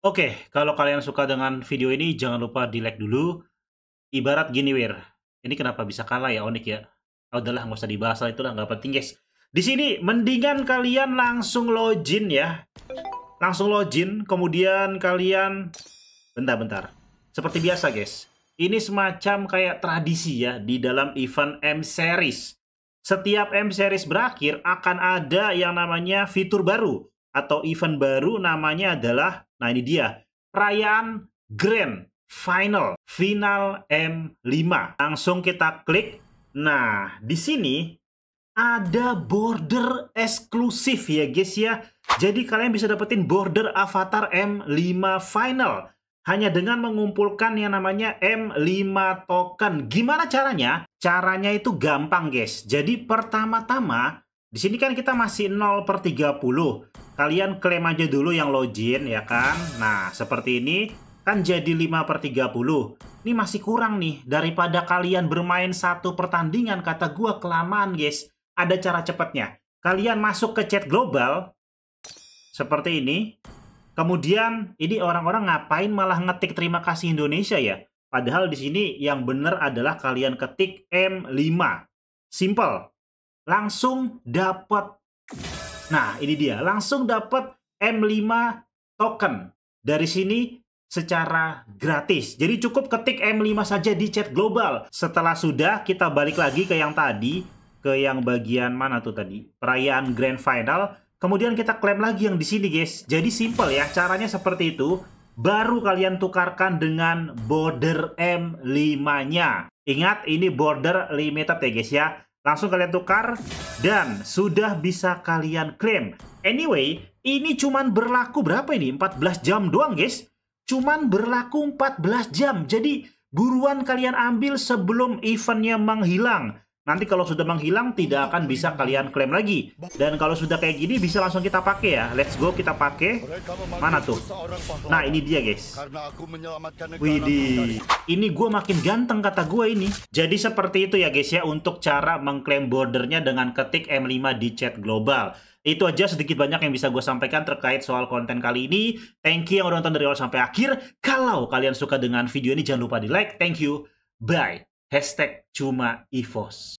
Oke, okay, kalau kalian suka dengan video ini jangan lupa di like dulu. Ibarat gini wir, ini kenapa bisa kalah ya Onik ya? Oh, udahlah nggak usah dibahas lah itulah nggak penting guys. Di sini mendingan kalian langsung login ya, langsung login kemudian kalian bentar-bentar. Seperti biasa guys, ini semacam kayak tradisi ya di dalam event M series. Setiap M series berakhir akan ada yang namanya fitur baru atau event baru namanya adalah nah ini dia perayaan Grand Final Final M5. Langsung kita klik. Nah, di sini ada border eksklusif ya guys ya. Jadi kalian bisa dapetin border avatar M5 Final hanya dengan mengumpulkan yang namanya M5 token. Gimana caranya? Caranya itu gampang, guys. Jadi pertama-tama di sini kan kita masih 0 per 30. Kalian klaim aja dulu yang login ya kan. Nah, seperti ini kan jadi 5 per 30. Ini masih kurang nih daripada kalian bermain satu pertandingan kata gua kelamaan guys. Ada cara cepatnya. Kalian masuk ke chat global seperti ini. Kemudian ini orang-orang ngapain malah ngetik terima kasih Indonesia ya? Padahal di sini yang benar adalah kalian ketik M5. Simple langsung dapat nah ini dia langsung dapat M5 token dari sini secara gratis. Jadi cukup ketik M5 saja di chat global. Setelah sudah kita balik lagi ke yang tadi, ke yang bagian mana tuh tadi? Perayaan grand final. Kemudian kita klaim lagi yang di sini, guys. Jadi simple ya, caranya seperti itu. Baru kalian tukarkan dengan border M5-nya. Ingat ini border limited ya, guys ya. Langsung kalian tukar dan sudah bisa kalian klaim Anyway, ini cuman berlaku berapa ini? 14 jam doang guys. Cuman berlaku 14 jam. Jadi buruan kalian ambil sebelum eventnya menghilang. Nanti kalau sudah menghilang tidak akan bisa kalian klaim lagi. Dan kalau sudah kayak gini bisa langsung kita pakai ya. Let's go kita pakai. Mana tuh? Nah ini dia guys. Widih. Ini gue makin ganteng kata gue ini. Jadi seperti itu ya guys ya untuk cara mengklaim bordernya dengan ketik M5 di chat global. Itu aja sedikit banyak yang bisa gue sampaikan terkait soal konten kali ini. Thank you yang udah nonton dari awal sampai akhir. Kalau kalian suka dengan video ini jangan lupa di like. Thank you. Bye. Hashtag cuma EVOS.